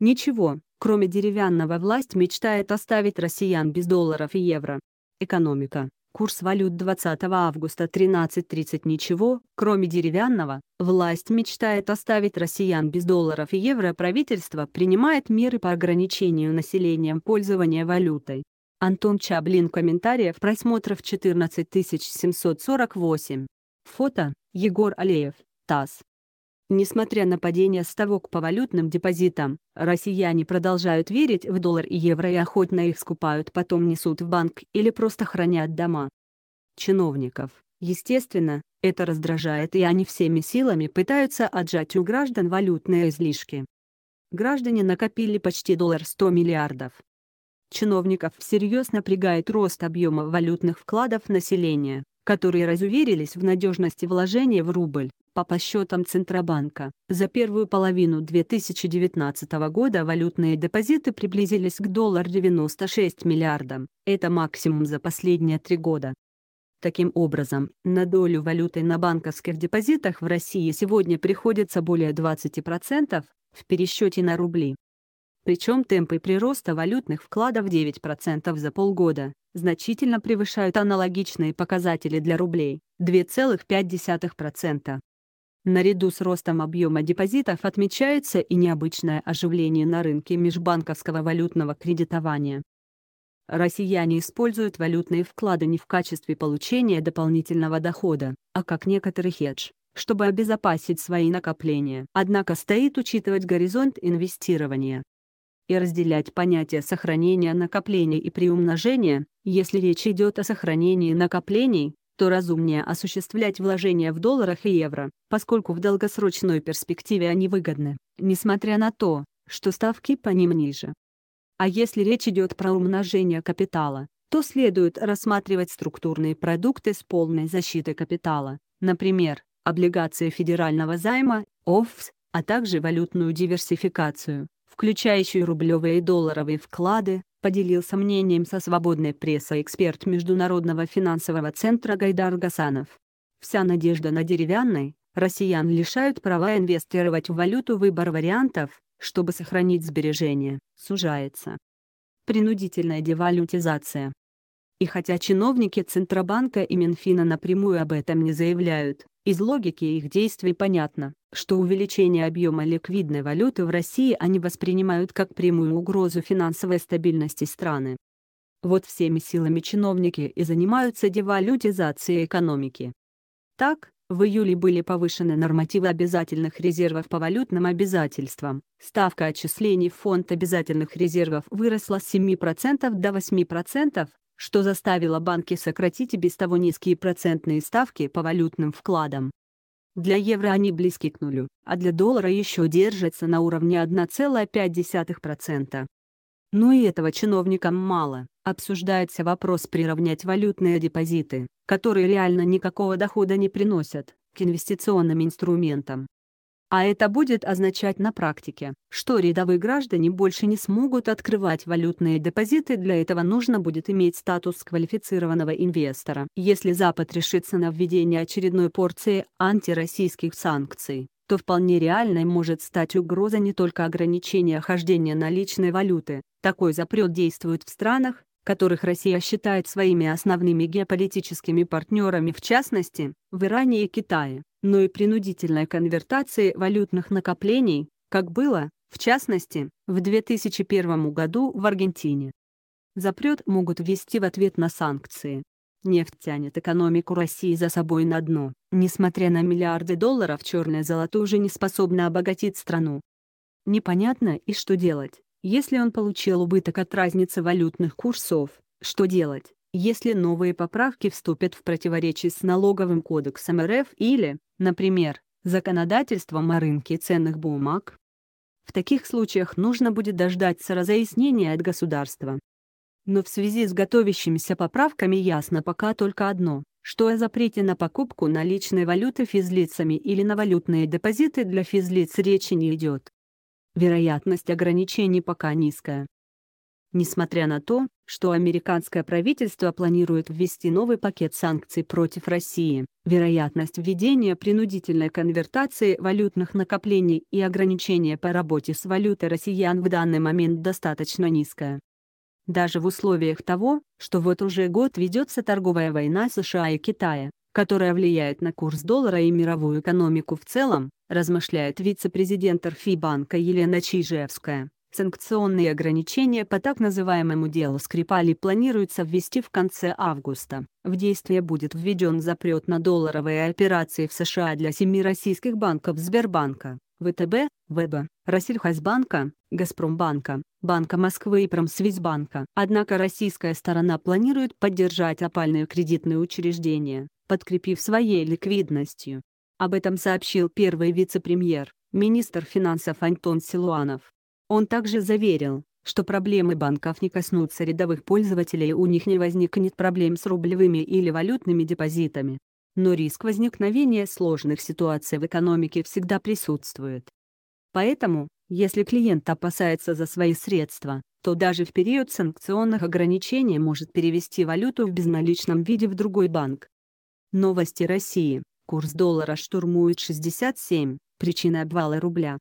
Ничего, кроме деревянного власть мечтает оставить россиян без долларов и евро. Экономика. Курс валют 20 августа 13.30 Ничего, кроме деревянного, власть мечтает оставить россиян без долларов и евро. Правительство принимает меры по ограничению населением пользования валютой. Антон Чаблин. Комментариев просмотров 14748. Фото. Егор Алеев. ТАСС. Несмотря на падение ставок по валютным депозитам, россияне продолжают верить в доллар и евро и охотно их скупают, потом несут в банк или просто хранят дома. Чиновников, естественно, это раздражает и они всеми силами пытаются отжать у граждан валютные излишки. Граждане накопили почти доллар 100 миллиардов. Чиновников всерьез напрягает рост объема валютных вкладов населения которые разуверились в надежности вложения в рубль, по подсчетам Центробанка. За первую половину 2019 года валютные депозиты приблизились к доллар 96 миллиардам. Это максимум за последние три года. Таким образом, на долю валюты на банковских депозитах в России сегодня приходится более 20%, в пересчете на рубли. Причем темпы прироста валютных вкладов 9% за полгода значительно превышают аналогичные показатели для рублей – 2,5%. Наряду с ростом объема депозитов отмечается и необычное оживление на рынке межбанковского валютного кредитования. Россияне используют валютные вклады не в качестве получения дополнительного дохода, а как некоторый хедж, чтобы обезопасить свои накопления. Однако стоит учитывать горизонт инвестирования и разделять понятия сохранения накопления и приумножения, если речь идет о сохранении накоплений, то разумнее осуществлять вложения в долларах и евро, поскольку в долгосрочной перспективе они выгодны, несмотря на то, что ставки по ним ниже. А если речь идет про умножение капитала, то следует рассматривать структурные продукты с полной защитой капитала, например, облигации федерального займа, ОФС, а также валютную диверсификацию, включающий рублевые и долларовые вклады, поделился мнением со свободной прессой эксперт Международного финансового центра Гайдар Гасанов. Вся надежда на деревянный, россиян лишают права инвестировать в валюту выбор вариантов, чтобы сохранить сбережения, сужается. Принудительная девалютизация. И хотя чиновники Центробанка и Минфина напрямую об этом не заявляют, из логики их действий понятно, что увеличение объема ликвидной валюты в России они воспринимают как прямую угрозу финансовой стабильности страны. Вот всеми силами чиновники и занимаются девалютизацией экономики. Так, в июле были повышены нормативы обязательных резервов по валютным обязательствам. Ставка отчислений в фонд обязательных резервов выросла с 7% до 8%, что заставило банки сократить и без того низкие процентные ставки по валютным вкладам. Для евро они близки к нулю, а для доллара еще держатся на уровне 1,5%. Но ну и этого чиновникам мало. Обсуждается вопрос приравнять валютные депозиты, которые реально никакого дохода не приносят, к инвестиционным инструментам. А это будет означать на практике, что рядовые граждане больше не смогут открывать валютные депозиты, для этого нужно будет иметь статус квалифицированного инвестора. Если Запад решится на введение очередной порции антироссийских санкций, то вполне реальной может стать угроза не только ограничения хождения наличной валюты, такой запрет действует в странах, которых Россия считает своими основными геополитическими партнерами в частности, в Иране и Китае но и принудительной конвертации валютных накоплений, как было, в частности, в 2001 году в Аргентине. Запрет могут ввести в ответ на санкции. Нефть тянет экономику России за собой на дно. Несмотря на миллиарды долларов, черное золото уже не способно обогатить страну. Непонятно и что делать, если он получил убыток от разницы валютных курсов, что делать, если новые поправки вступят в противоречие с налоговым кодексом РФ или, например, законодательством о рынке ценных бумаг, в таких случаях нужно будет дождаться разъяснения от государства. Но в связи с готовящимися поправками ясно пока только одно, что о запрете на покупку наличной валюты физлицами или на валютные депозиты для физлиц речи не идет. Вероятность ограничений пока низкая. Несмотря на то, что американское правительство планирует ввести новый пакет санкций против России, Вероятность введения принудительной конвертации валютных накоплений и ограничения по работе с валютой россиян в данный момент достаточно низкая. Даже в условиях того, что вот уже год ведется торговая война США и Китая, которая влияет на курс доллара и мировую экономику в целом, размышляет вице-президент РФИ банка Елена Чижевская. Санкционные ограничения по так называемому делу Скрипали планируется ввести в конце августа. В действие будет введен запрет на долларовые операции в США для семи российских банков Сбербанка, ВТБ, ВЭБа, Россельхозбанка, Газпромбанка, Банка Москвы и Промсвязьбанка. Однако российская сторона планирует поддержать опальные кредитные учреждения, подкрепив своей ликвидностью. Об этом сообщил первый вице-премьер, министр финансов Антон Силуанов. Он также заверил, что проблемы банков не коснутся рядовых пользователей и у них не возникнет проблем с рублевыми или валютными депозитами. Но риск возникновения сложных ситуаций в экономике всегда присутствует. Поэтому, если клиент опасается за свои средства, то даже в период санкционных ограничений может перевести валюту в безналичном виде в другой банк. Новости России. Курс доллара штурмует 67, причина обвала рубля.